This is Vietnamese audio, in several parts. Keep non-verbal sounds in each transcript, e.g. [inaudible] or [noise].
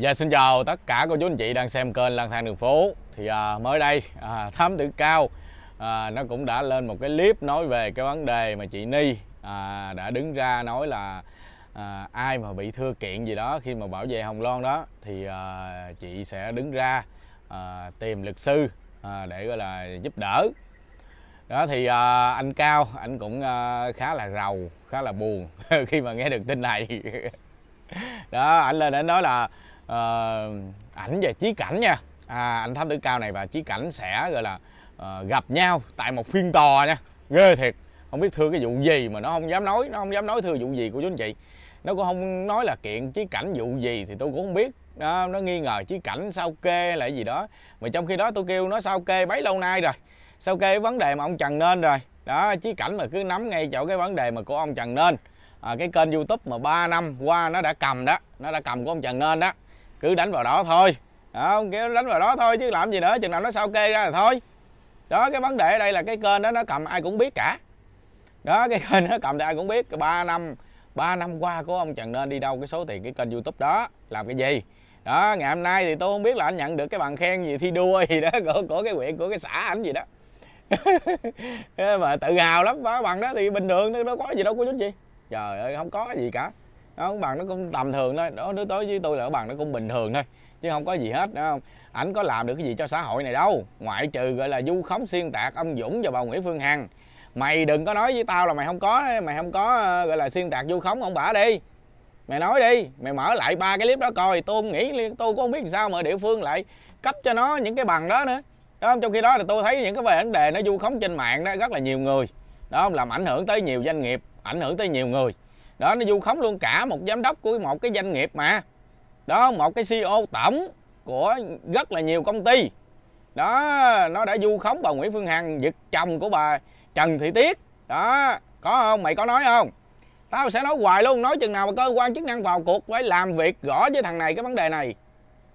Dạ xin chào tất cả cô chú anh chị đang xem kênh lang thang đường phố thì à, mới đây à, thám tử cao à, nó cũng đã lên một cái clip nói về cái vấn đề mà chị Ni à, đã đứng ra nói là à, ai mà bị thưa kiện gì đó khi mà bảo vệ Hồng Loan đó thì à, chị sẽ đứng ra à, tìm luật sư à, để gọi là giúp đỡ đó thì à, anh Cao anh cũng à, khá là rầu khá là buồn [laughs] khi mà nghe được tin này [laughs] đó anh lên anh nói là uh, ảnh về Chí Cảnh nha à, anh Thám Tử Cao này và Chí Cảnh sẽ gọi là uh, gặp nhau tại một phiên tòa nha ghê thiệt không biết thưa cái vụ gì mà nó không dám nói nó không dám nói thưa vụ gì của chú anh chị nó cũng không nói là kiện Chí Cảnh vụ gì thì tôi cũng không biết đó, nó nghi ngờ Chí Cảnh sao kê lại gì đó mà trong khi đó tôi kêu nó sao kê bấy lâu nay rồi sao kê vấn đề mà ông Trần Nên rồi đó Chí Cảnh mà cứ nắm ngay chỗ cái vấn đề mà của ông Trần Nên à, cái kênh youtube mà 3 năm qua nó đã cầm đó nó đã cầm của ông trần nên đó cứ đánh vào đó thôi không kiểu đánh vào đó thôi chứ làm gì nữa chừng nào nó sao kê ra là thôi đó cái vấn đề ở đây là cái kênh đó nó cầm ai cũng biết cả đó cái [laughs] kênh nó cầm thì ai cũng biết 3 năm 3 năm qua của ông Trần Nên đi đâu cái số tiền cái kênh YouTube đó làm cái gì đó ngày hôm nay thì tôi không biết là anh nhận được cái bằng khen gì thi đua gì đó [laughs] của, của cái huyện của cái xã ảnh gì đó [laughs] mà tự hào lắm đó bằng đó thì bình thường nó có gì đâu có chút gì trời ơi không có gì cả đó bằng nó cũng tầm thường thôi đó đứa tới với tôi là bằng nó cũng bình thường thôi chứ không có gì hết đúng không ảnh có làm được cái gì cho xã hội này đâu ngoại trừ gọi là du khống xuyên tạc ông dũng và bà nguyễn phương hằng mày đừng có nói với tao là mày không có mày không có ờ, gọi là xuyên tạc du khống ông bả đi mày nói đi mày mở lại ba cái clip đó coi tôi nghĩ tôi cũng không biết làm sao mà địa phương lại cấp cho nó những cái bằng đó nữa đó trong khi đó là tôi thấy những cái vấn đề nó du khống trên mạng đó rất là nhiều người đó làm ảnh hưởng tới nhiều doanh nghiệp ảnh hưởng tới nhiều người đó nó vu khống luôn cả một giám đốc của một cái doanh nghiệp mà đó một cái CEO tổng của rất là nhiều công ty đó nó đã vu khống bà Nguyễn Phương Hằng giật chồng của bà Trần Thị Tiết đó có không mày có nói không tao sẽ nói hoài luôn nói chừng nào mà cơ quan chức năng vào cuộc phải làm việc rõ với thằng này cái vấn đề này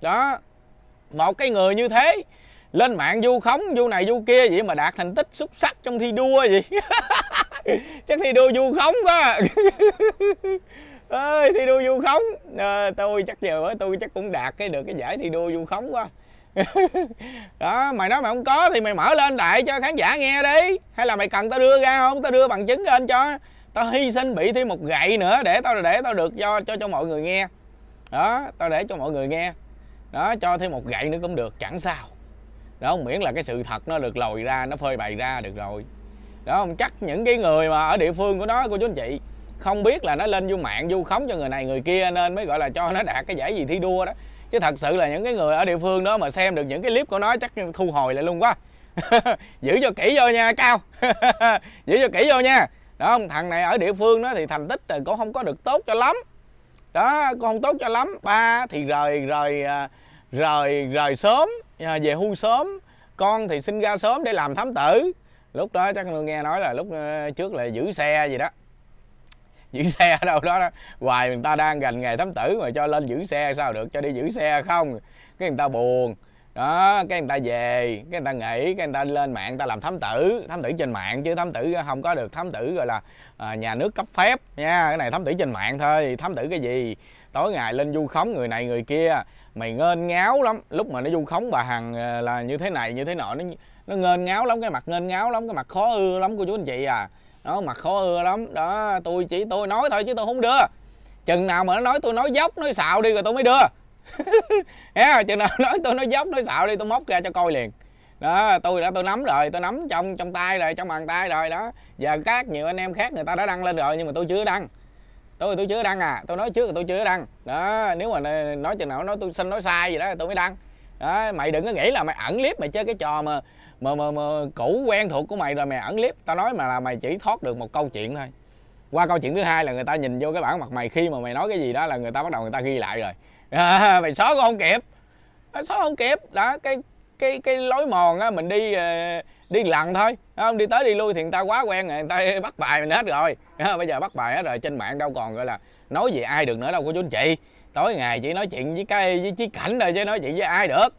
đó một cái người như thế lên mạng vu khống vu này vu kia vậy mà đạt thành tích xuất sắc trong thi đua gì [laughs] [laughs] chắc thi đua du khống quá à. [laughs] ơi thi đua du khống à, tôi chắc giờ tôi chắc cũng đạt cái được cái giải thi đua du khống quá [laughs] đó mày nói mày không có thì mày mở lên đại cho khán giả nghe đi hay là mày cần tao đưa ra không tao đưa bằng chứng lên cho tao hy sinh bị thêm một gậy nữa để tao để tao được cho cho cho mọi người nghe đó tao để cho mọi người nghe đó cho thêm một gậy nữa cũng được chẳng sao đó miễn là cái sự thật nó được lồi ra nó phơi bày ra được rồi đó không chắc những cái người mà ở địa phương của nó của chú anh chị không biết là nó lên vô mạng vu khống cho người này người kia nên mới gọi là cho nó đạt cái giải gì thi đua đó chứ thật sự là những cái người ở địa phương đó mà xem được những cái clip của nó chắc thu hồi lại luôn quá [laughs] giữ cho kỹ vô nha cao [laughs] giữ cho kỹ vô nha đó không thằng này ở địa phương đó thì thành tích thì cũng không có được tốt cho lắm đó cũng không tốt cho lắm ba thì rời rời à, rời rời sớm à, về hưu sớm con thì sinh ra sớm để làm thám tử lúc đó chắc tôi nghe nói là lúc ờ, trước là giữ xe gì đó giữ xe ở đâu đó, đó. hoài người ta đang gành nghề thám tử mà cho lên giữ xe sao được cho đi giữ xe không cái người ta buồn đó cái người ta về cái người ta nghỉ cái người ta lên mạng người ta làm thám tử thám tử trên mạng chứ thám tử không có được thám tử gọi là à, nhà nước cấp phép nha cái này thám tử trên mạng thôi thám tử cái gì tối ngày lên du khống người này người kia mày ngên ngáo lắm lúc mà nó du khống bà hằng ờ, là như thế này như thế nọ nó nó nghênh ngáo lắm cái mặt nghênh ngáo lắm cái mặt khó ưa lắm cô chú anh chị à nó mặt khó ưa lắm đó tôi chỉ tôi nói thôi chứ tôi không đưa chừng nào mà nó nói tôi nói dốc nói xạo đi rồi tôi mới đưa yeah, [laughs] chừng nào nói tôi nói dốc nói xạo đi tôi móc ra cho coi liền đó tôi đã tôi nắm rồi tôi nắm trong trong tay rồi trong bàn tay rồi đó giờ các nhiều anh em khác người ta đã đăng lên rồi nhưng mà tôi chưa đăng tôi tôi chưa đăng à tôi nói trước là tôi chưa đăng đó nếu mà nói chừng nào nói tôi xin nói sai gì đó tôi mới đăng đó mày đừng có nghĩ là mày ẩn clip mày chơi cái trò mà mà mà, mà cũ quen thuộc của mày rồi mày ẩn clip tao nói mà là mày chỉ thoát được một câu chuyện thôi qua câu chuyện thứ hai là người ta nhìn vô cái bản mặt mày khi mà mày nói cái gì đó là người ta bắt đầu người ta ghi lại rồi [laughs] à, mày xóa cũng không kịp mày xóa không kịp đó cái cái cái lối mòn á mình đi ờ, đi lặn thôi không đi tới đi lui thì người ta quá quen rồi người ta [laughs] bắt bài mình hết rồi bây giờ bắt bài hết rồi trên mạng đâu còn gọi là nói gì ai được nữa đâu của chú anh chị tối ngày chỉ nói chuyện với cái với chí cảnh rồi chứ nói chuyện với ai được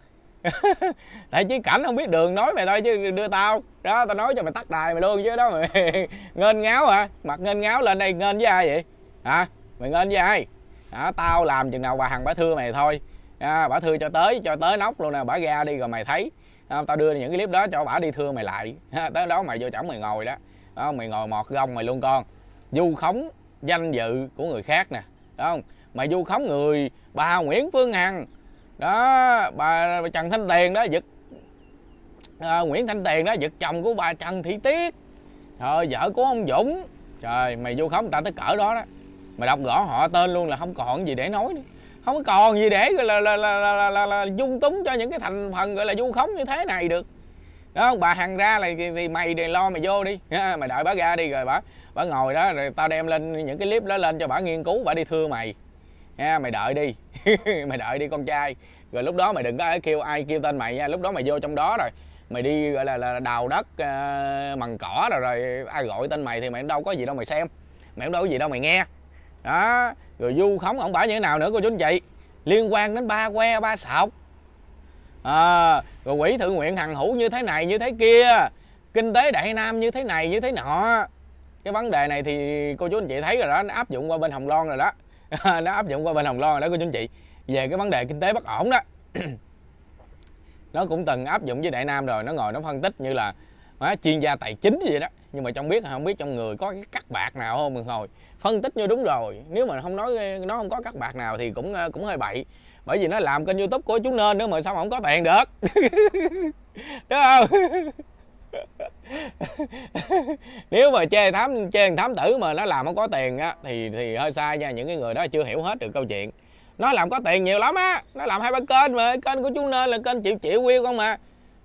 [laughs] tại chứ cảnh không biết đường nói mày thôi chứ đưa tao đó tao nói cho mày tắt đài mày luôn chứ đó mày [laughs] nghênh ngáo hả mặt nghênh ngáo lên đây nghênh với ai vậy hả à, mày nghênh với ai đó, tao làm chừng nào bà hằng bà thưa mày thôi à, bả thưa cho tới cho tới nóc luôn nè bả ra đi rồi mày thấy à, tao đưa những cái clip đó cho bả đi thưa mày lại à, tới đó mày vô chẳng mày ngồi đó. đó mày ngồi mọt gông mày luôn con du khống danh dự của người khác nè đúng không mày du khống người bà nguyễn phương hằng đó bà, bà trần thanh tiền đó giật à, nguyễn thanh tiền đó giật chồng của bà trần thị tiết trời vợ của ông dũng trời mày vô khống tao tới cỡ đó đó mày đọc rõ họ tên luôn là không còn gì để nói nữa không còn gì để gọi là là, là, là, là, là, là dung túng cho những cái thành phần gọi là vu khống như thế này được đó bà hàng ra là thì, thì mày thì lo mày vô đi mày đợi bà ra đi rồi bà bà ngồi đó rồi tao đem lên những cái clip đó lên cho bà nghiên cứu bà đi thưa mày nha mày đợi đi [laughs] mày đợi đi con trai rồi lúc đó mày đừng có kêu ai kêu tên mày nha lúc đó mày vô trong đó rồi mày đi gọi là, là đào đất uh, ờ, bằng cỏ rồi rồi ai gọi tên mày thì mày đâu có gì đâu mày xem mày đâu có gì đâu mày nghe đó rồi du khống ông bả như thế nào nữa cô chú anh chị liên quan đến ba que ba sọc à, rồi quỷ thượng nguyện hằng hữu như thế này như thế kia kinh tế đại nam như thế này như thế nọ cái vấn đề này thì cô chú anh chị thấy rồi đó nó áp dụng qua bên hồng loan rồi đó [laughs] nó áp dụng qua bên Hồng Loan đó của chú chị về cái vấn đề kinh tế bất ổn đó [clears throat] nó cũng từng áp dụng với Đại Nam rồi nó ngồi nó phân tích như là á, chuyên gia tài chính gì đó nhưng mà trong biết không biết trong người có cái cắt bạc nào không mình ngồi phân tích như đúng rồi nếu mà không nói nó không có cắt bạc nào thì cũng ờ, cũng hơi bậy bởi vì nó làm kênh youtube của chú nên nữa mà sao mà không có tiền được [laughs] đúng không [laughs] [laughs] nếu mà chê thám chê thám tử mà nó làm không có tiền á thì thì hơi sai nha những cái người đó chưa hiểu hết được câu chuyện nó làm có tiền nhiều lắm á nó làm hai ba kênh mà kênh của chú nên là kênh chịu chịu view không mà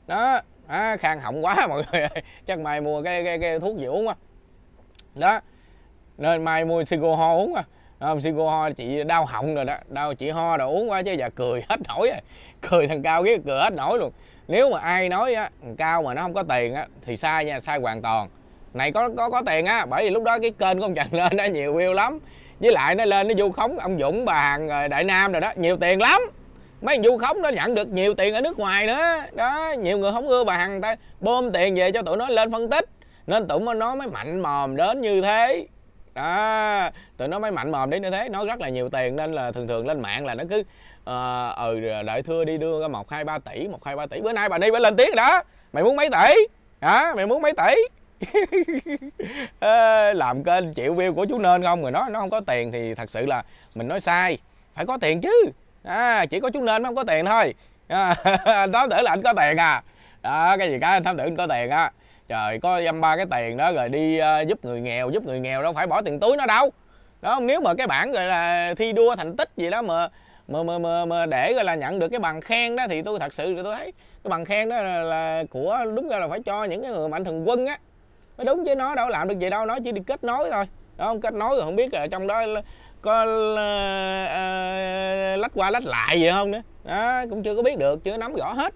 đó à, khang hỏng quá [laughs] mọi người ơi. chắc mày mua cái cái, cái thuốc gì uống quá đó nên mai mua sigo ho uống quá à. không sigo ho chị đau họng rồi đó đau chị ho rồi uống quá chứ giờ cười hết nổi rồi cười thằng cao cái cười hết nổi luôn nếu mà ai nói á cao mà nó không có tiền á thì sai nha sai hoàn toàn này có có có tiền á bởi vì lúc đó cái kênh của ông trần [laughs] lên nó nhiều view lắm với lại nó lên nó du khống ông dũng bà hằng rồi đại nam rồi đó nhiều tiền lắm mấy thằng du khống nó nhận được nhiều tiền ở nước ngoài nữa đó nhiều người không ưa bà hằng ta bơm tiền về cho tụi nó lên phân tích nên tụi nó mới mạnh mồm đến như thế đó tụi nó mới mạnh mồm đến như thế nó rất là nhiều tiền nên là thường thường lên mạng là nó cứ ờ ừ, đợi thưa đi đưa ra một hai ba tỷ một hai ba tỷ bữa nay bà đi bữa lên tiếng đó mày muốn mấy tỷ hả mày muốn mấy tỷ [laughs] làm kênh triệu view của chú nên không người nói nó không có tiền thì thật sự là mình nói sai phải có tiền chứ à, chỉ có chú nên không có tiền thôi à, [laughs] thám tử là anh có tiền à đó cái gì cái anh thám tử anh có tiền á à trời có dăm ba cái tiền đó rồi đi uh, giúp người nghèo giúp người nghèo đâu phải bỏ tiền túi nó đâu đó nếu mà cái bản gọi là thi đua thành tích gì đó mà mà mà mà, mà để gọi là nhận được cái bằng khen đó thì tôi thật sự tôi thấy cái bằng khen đó là, là của đúng ra là phải cho những cái người mạnh thường quân á mới đúng chứ nó đâu làm được gì đâu nó chỉ đi kết nối thôi đó không kết nối rồi không biết là trong đó có uh, uh, lách qua lách lại gì không nữa đó cũng chưa có biết được chưa nắm rõ hết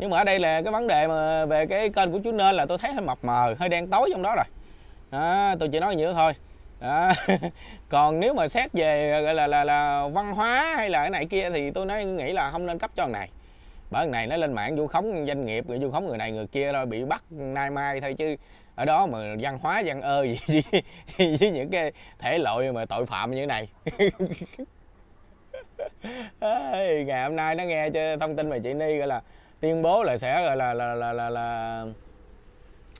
nhưng mà ở đây là cái vấn đề mà về cái kênh của chú nên là tôi thấy hơi mập mờ hơi đen tối trong đó rồi đó, tôi chỉ nói nhiều thôi đó. [laughs] còn nếu mà xét về gọi là, là là văn hóa hay là cái này kia thì tôi nói nghĩ là không nên cấp cho thằng này bởi thằng này nó lên mạng vu khống doanh nghiệp rồi vu khống người này người kia rồi bị bắt nay mai thôi chứ ở đó mà văn hóa văn ơ gì với, [laughs] với những cái thể loại mà tội phạm như thế này [laughs] ngày hôm nay nó nghe thông tin về chị ni gọi là tuyên bố là sẽ gọi là là là là, là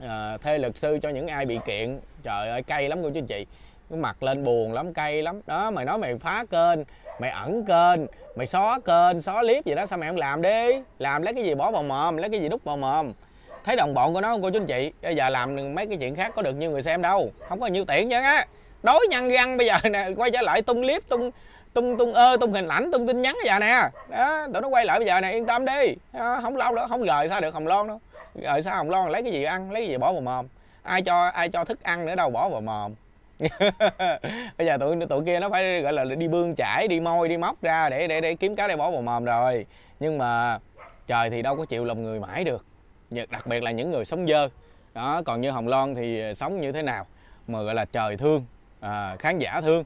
à, thuê luật sư cho những ai bị kiện trời ơi cay lắm cô chú chị mặt lên buồn lắm cay lắm đó mày nói mày phá kênh mày ẩn kênh mày xóa kênh xóa clip gì đó sao mày không làm đi làm lấy cái gì bỏ vào mồm lấy cái gì đút vào mồm thấy đồng bọn của nó không cô chú anh chị bây giờ làm mấy cái chuyện khác có được nhiều người xem đâu không có nhiều tiền chứ á đối nhăn răng bây giờ nè quay trở lại tung clip tung tung tung ơ tung hình ảnh tung tin nhắn bây giờ nè đó tụi nó quay lại bây giờ nè yên tâm đi đó, không lâu nữa không rời sao được hồng loan đâu rồi sao hồng loan lấy cái gì ăn lấy cái gì bỏ vào mồm ai cho ai cho thức ăn nữa đâu bỏ vào mồm [laughs] bây giờ tụi tụi kia nó phải gọi là đi bươn chải đi môi đi móc ra để để để kiếm cá để bỏ vào mồm rồi nhưng mà trời thì đâu có chịu lòng người mãi được đặc biệt là những người sống dơ đó còn như hồng loan thì ờ, sống như thế nào mà gọi là trời thương à, khán giả thương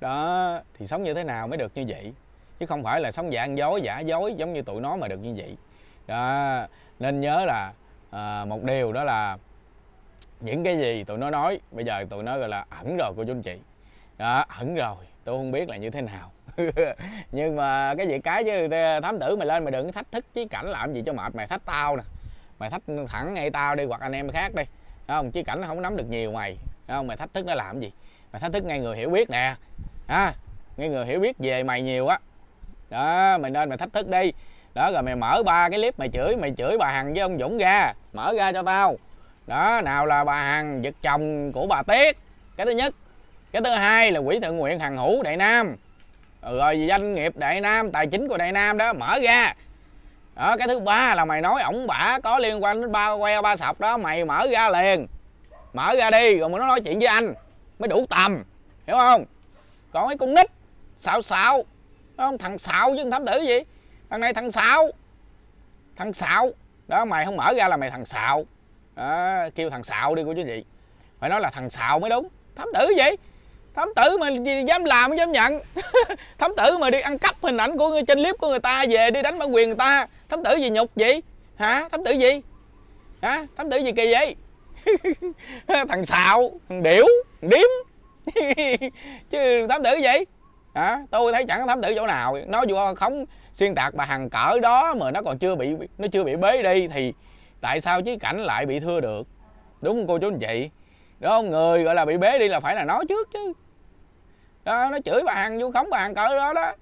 đó thì sống như thế nào mới được như vậy chứ không phải là sống dạng dối giả dối giống như tụi nó mà được như vậy đó nên nhớ là à, một điều đó là những cái gì tụi nó nói bây giờ tụi nó gọi là ẩn rồi cô chú anh chị đó ẩn rồi tôi không biết là như thế nào [laughs] nhưng mà cái gì cái chứ thám tử mày lên mày đừng thách thức chí cảnh làm gì cho mệt mày thách tao nè mày thách thẳng ngay tao đi hoặc anh em khác đi không chí cảnh nó không nắm được nhiều mày không mày thách thức nó làm gì mày thách thức ngay người hiểu biết nè ha, à, nghe người hiểu biết về mày nhiều á đó mày nên mày thách thức đi đó rồi mày mở ba cái clip mày chửi mày chửi bà hằng với ông dũng ra mở ra cho tao đó nào là bà hằng giật chồng của bà tiết cái thứ nhất cái thứ hai là quỹ thượng nguyện hằng hữu đại nam ừ, rồi doanh nghiệp đại nam tài chính của đại nam đó mở ra đó cái thứ ba là mày nói ổng bả có liên quan đến ba que ba sọc đó mày mở ra liền mở ra đi rồi mới nói chuyện với anh mới đủ tầm hiểu không còn mấy con nít xạo xạo không thằng xạo chứ thám tử gì thằng này thằng xạo thằng xạo đó mày không mở ra là mày thằng xạo đó, kêu thằng xạo đi của chú gì phải nói là thằng xạo mới đúng thám tử vậy thám tử mà dám làm dám nhận [laughs] thám tử mà đi ăn cắp hình ảnh của trên clip của người ta về đi đánh bản quyền người ta thám tử gì nhục vậy hả thám tử gì hả thám tử gì kỳ vậy [laughs] thằng xạo thằng điểu thằng điếm [laughs] chứ thám tử vậy hả tôi thấy chẳng thám tử chỗ nào nó vô khống xuyên tạc bà hằng cỡ đó mà nó còn chưa bị nó chưa bị bế đi thì tại sao chí cảnh lại bị thưa được đúng không cô chú anh chị đó người gọi là bị bế đi là phải là nó trước chứ đó, nó chửi bà hằng vô khống bà hằng cỡ đó đó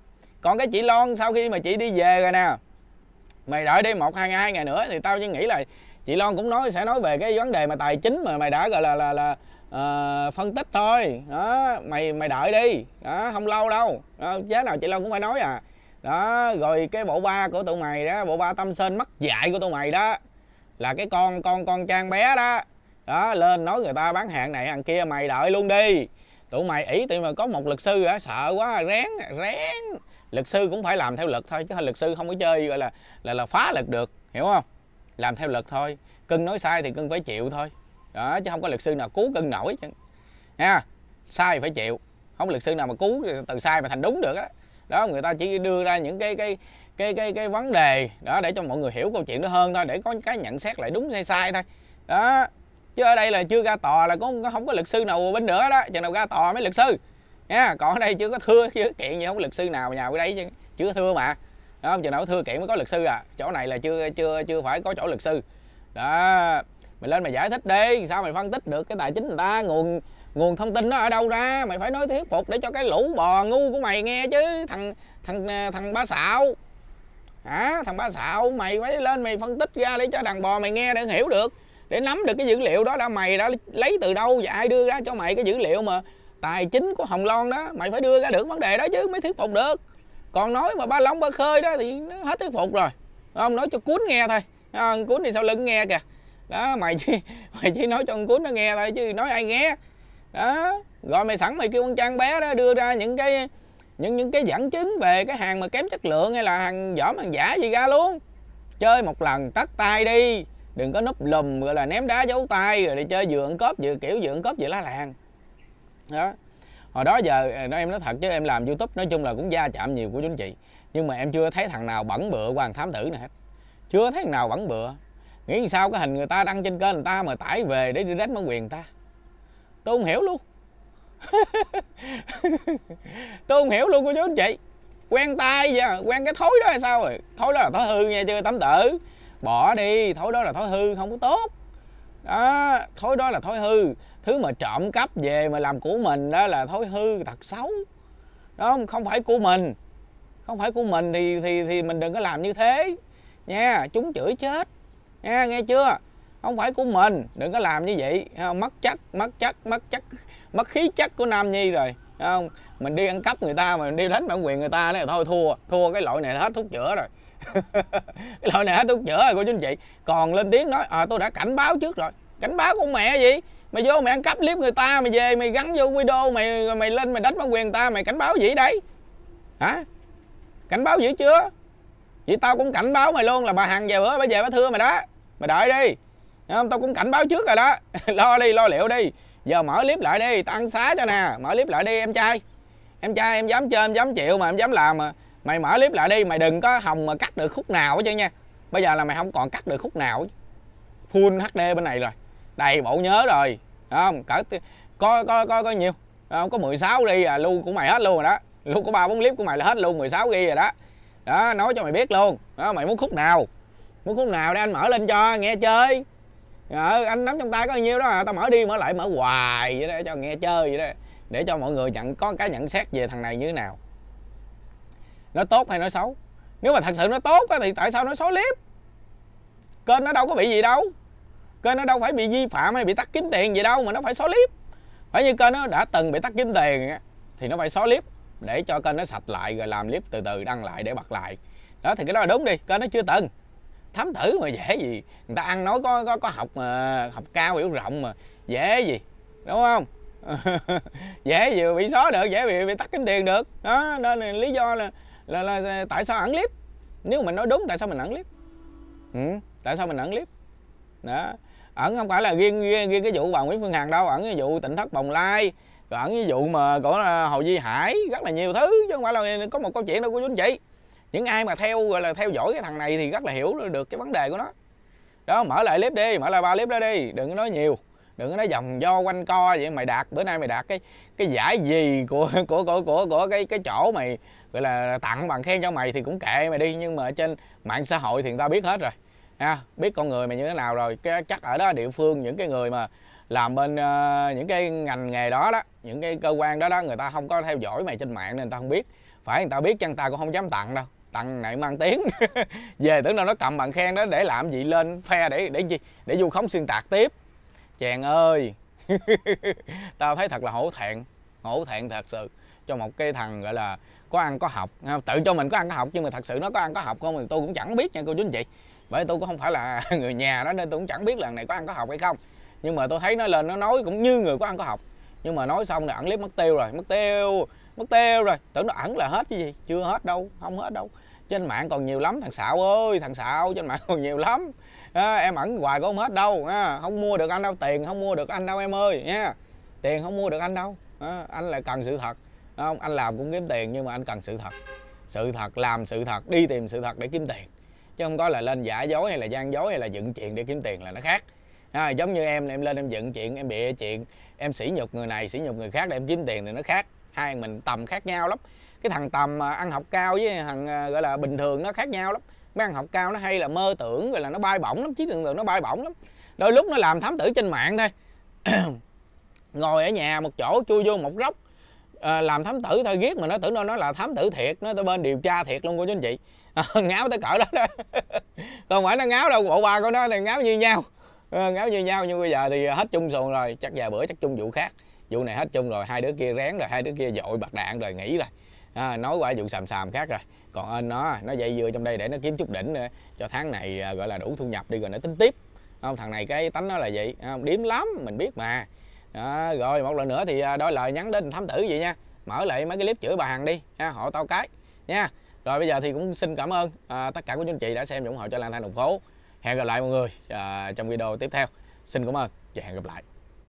còn cái chị lon sau khi mà chị đi về rồi nè mày đợi đi một hai ngày hai ngày nữa thì tao chỉ nghĩ là chị lon cũng nói sẽ nói về cái vấn đề mà tài chính mà mày đã gọi là là là à, phân tích thôi đó mày mày đợi đi đó không lâu đâu đó, chế nào chị lâu cũng phải nói à đó rồi cái bộ ba của tụi mày đó bộ ba tâm sinh mất dạy của tụi mày đó là cái con con con trang bé đó đó lên nói người ta bán hàng này hàng kia mày đợi luôn đi tụi mày ý tụi mà có một luật sư á sợ quá rén rén luật sư cũng phải làm theo luật thôi chứ luật sư không có chơi gọi là là là phá luật được hiểu không làm theo luật thôi cưng nói sai thì cưng phải chịu thôi đó chứ không có luật sư nào cứu cưng nổi chứ nha sai phải chịu không luật sư nào mà cứu từ sai mà thành đúng được đó. đó người ta chỉ đưa ra những cái cái cái cái cái vấn đề đó để cho mọi người hiểu câu chuyện nó hơn thôi để có cái nhận xét lại đúng sai sai thôi đó chứ ở đây là chưa ra tòa là cũng không có luật sư nào bên nữa đó chừng nào ra tòa mới luật sư nha còn ở đây chưa có thưa chứ kiện gì không có luật sư nào nhà ở đấy chứ chưa thưa mà đó chừng nào thưa kiện mới có luật sư à chỗ này là chưa chưa chưa phải có chỗ luật sư đó mày lên mày giải thích đi sao mày phân tích được cái tài chính người ta nguồn nguồn thông tin nó ở đâu ra mày phải nói thuyết phục để cho cái lũ bò ngu của mày nghe chứ thằng thằng thằng ba xạo hả à, thằng ba xạo mày phải lên mày phân tích ra để cho đàn bò mày nghe để hiểu được để nắm được cái dữ liệu đó đã mày đã lấy từ đâu và ai đưa ra cho mày cái dữ liệu mà tài chính của hồng loan đó mày phải đưa ra được vấn đề đó chứ mới thuyết phục được còn nói mà ba lóng ba khơi đó thì nó hết thuyết phục rồi không nói cho cuốn nghe thôi à, cuốn đi sau lưng nghe kìa đó mày chỉ [laughs] mày chỉ nói cho con cún nó nghe thôi chứ nói ai nghe đó rồi mày sẵn mày kêu con trang bé đó đưa ra những cái những những cái dẫn chứng về cái hàng mà kém chất lượng hay là hàng giỏ hàng giả gì ra luôn chơi một lần tắt tay đi đừng có núp lùm gọi là ném đá giấu tay rồi đi chơi vừa ăn cóp vừa kiểu vừa ăn cóp vừa lá làng đó hồi đó giờ à, nói em nói thật chứ em làm youtube nói chung là cũng gia chạm nhiều của chúng chị nhưng mà em chưa thấy thằng nào bẩn bựa qua thám tử này hết chưa thấy thằng nào bẩn bựa nghĩ sao cái hình người ta đăng trên kênh người ta mà tải về để đi đánh bản quyền người ta tôi không hiểu luôn [laughs] tôi không hiểu luôn cô chú anh chị quen tay vậy à? quen cái thối đó hay sao rồi thối đó là thói hư nha chưa tấm tử bỏ đi thối đó là thói hư không có tốt đó thối đó là thói hư thứ mà trộm cắp về mà làm của mình đó là thói hư thật xấu đó không phải của mình không phải của mình thì thì thì mình đừng có làm như thế nha chúng chửi chết ha nghe chưa không phải của mình đừng có làm như vậy không? mất chất mất chất mất chất mất khí chất của nam nhi rồi không mình đi ăn cắp người ta mà mình đi đánh bản quyền người ta này thôi thua thua cái loại này hết thuốc chữa rồi [laughs] cái loại này hết thuốc chữa rồi cô chú anh chị còn lên tiếng nói à tôi đã cảnh báo trước rồi cảnh báo của mẹ gì mày vô mày ăn cắp clip người ta mày về mày gắn vô video mày mày lên mày đánh bản quyền người ta mày cảnh báo gì đấy hả cảnh báo gì chưa vậy tao cũng cảnh báo mày luôn là bà hằng về bữa bà về bà thưa mày đó mày đợi đi không tao cũng cảnh báo trước rồi đó [laughs] lo đi lo liệu đi giờ mở clip lại đi tao ăn xá cho nè mở clip lại đi em trai em trai em dám chơi em dám chịu mà em dám làm mà mày mở clip lại đi mày đừng có hồng mà cắt được khúc nào hết trơn nha bây giờ là mày không còn cắt được khúc nào full hd bên này rồi đầy bộ nhớ rồi không cỡ có có có có nhiều, không có 16 đi à lưu của mày hết luôn rồi đó lưu của ba bốn clip của mày là hết luôn 16 ghi rồi đó đó nói cho mày biết luôn đó mày muốn khúc nào muốn khúc nào để anh mở lên cho nghe chơi ờ anh nắm trong tay có nhiêu đó à tao mở đi mở lại mở hoài vậy đó cho nghe chơi vậy đó để cho mọi người nhận có cái nhận xét về thằng này như thế nào nó tốt hay nó xấu nếu mà thật sự nó tốt thì tại sao nó xóa clip kênh nó đâu có bị gì đâu kênh nó đâu phải bị vi phạm hay bị tắt kiếm tiền gì đâu mà nó phải xóa clip phải như kênh nó đã từng bị tắt kiếm tiền thì nó phải xóa clip để cho kênh nó sạch lại rồi làm clip từ từ đăng lại để bật lại đó thì cái đó là đúng đi kênh nó chưa từng thám tử mà dễ gì người ta ăn nói có có có học mà học cao hiểu rộng mà dễ gì đúng không [laughs] dễ gì bị xóa được dễ bị bị tắt kiếm tiền được đó nên là lý do là, là là, tại sao ẩn clip nếu mình nói đúng tại sao mình ẩn clip ừ, tại sao mình ẩn clip đó ẩn không phải là riêng riêng, riêng cái vụ bà nguyễn phương hằng đâu ẩn cái vụ tỉnh thất bồng lai rồi ẩn cái vụ mà của à, hồ duy hải rất là nhiều thứ chứ không phải là có một câu chuyện đâu của chú anh chị những ai mà theo gọi là theo dõi cái thằng này thì rất là hiểu được cái vấn đề của nó đó mở lại clip đi mở lại ba clip đó đi đừng có nói nhiều đừng có nói vòng do quanh co vậy mày đạt bữa nay mày đạt cái cái giải gì của của của của, của cái cái chỗ mày gọi là tặng bằng khen cho mày thì cũng kệ mày đi nhưng mà trên mạng xã hội thì người ta biết hết rồi ha biết con người mày như thế nào rồi cái, chắc ở đó địa phương những cái người mà làm bên uh, những cái ngành nghề đó đó những cái cơ quan đó đó người ta không có theo dõi mày trên mạng nên người ta không biết phải người ta biết chăng ta cũng không dám tặng đâu tặng này mang tiếng [laughs] về tưởng đâu nó cầm bằng khen đó để làm gì lên phe để để gì để vu khống xuyên tạc tiếp chàng ơi [laughs] tao thấy thật là hổ thẹn hổ thẹn thật sự cho một cái thằng gọi là có ăn có học tự cho mình có ăn có học nhưng mà thật sự nó có ăn có học không thì tôi cũng chẳng biết nha cô chú anh chị bởi tôi cũng không phải là [laughs] người nhà đó nên tôi cũng chẳng biết lần này có ăn có học hay không nhưng mà tôi thấy nó lên nó nói cũng như người có ăn có học nhưng mà nói xong là ẩn clip mất tiêu rồi mất tiêu mất tiêu rồi tưởng nó ẩn là hết chứ gì chưa hết đâu không hết đâu trên mạng còn nhiều lắm thằng xạo ơi thằng xạo trên mạng còn nhiều lắm à, em ẩn hoài có không hết đâu à, không mua được anh đâu tiền không mua được anh đâu em ơi nha yeah. tiền không mua được anh đâu à, anh lại cần sự thật không anh làm cũng kiếm tiền nhưng mà anh cần sự thật sự thật làm sự thật đi tìm sự thật để kiếm tiền chứ không có là lên giả dối hay là gian dối hay là dựng chuyện để kiếm tiền là nó khác à, giống như em em lên em dựng chuyện em bịa chuyện em sỉ nhục người này sỉ nhục người khác để em kiếm tiền thì nó khác hai mình tầm khác nhau lắm cái thằng tầm à, ăn học cao với thằng à, gọi là bình thường nó khác nhau lắm mấy ăn học cao nó hay là mơ tưởng rồi là nó bay bổng lắm trí tưởng tượng nó bay bổng lắm đôi lúc nó làm thám tử trên mạng thôi [coughs] ngồi ở nhà một chỗ chui vô một góc à, làm thám tử thôi giết mà nó tưởng đâu nó là thám tử thiệt nó tới bên điều tra thiệt luôn của chú anh chị [laughs] ờ, ngáo tới cỡ đó đó [laughs] không phải nó ngáo đâu bộ ba của nó này ngáo như nhau ờ, ngáo như nhau nhưng bây giờ thì hết chung xuồng rồi chắc vài bữa chắc chung vụ khác vụ này hết chung rồi hai đứa kia rén rồi hai đứa kia dội bạc đạn rồi nghỉ rồi à, nói qua vụ sàm sàm khác rồi còn anh nó nó dây dưa trong đây để nó kiếm chút đỉnh nữa cho tháng này à, gọi là đủ thu nhập đi rồi nó tính tiếp không thằng này cái tánh nó là vậy không điếm lắm mình biết mà đó, rồi một lần nữa thì à, đôi lời nhắn đến thám tử vậy nha mở lại mấy cái clip chửi bà hàng đi ha họ tao cái nha rồi bây giờ thì cũng xin cảm ơn à, tất cả quý anh chị đã xem ủng hộ cho lang thang đường phố hẹn gặp lại mọi người à, trong video tiếp theo xin cảm ơn và hẹn gặp lại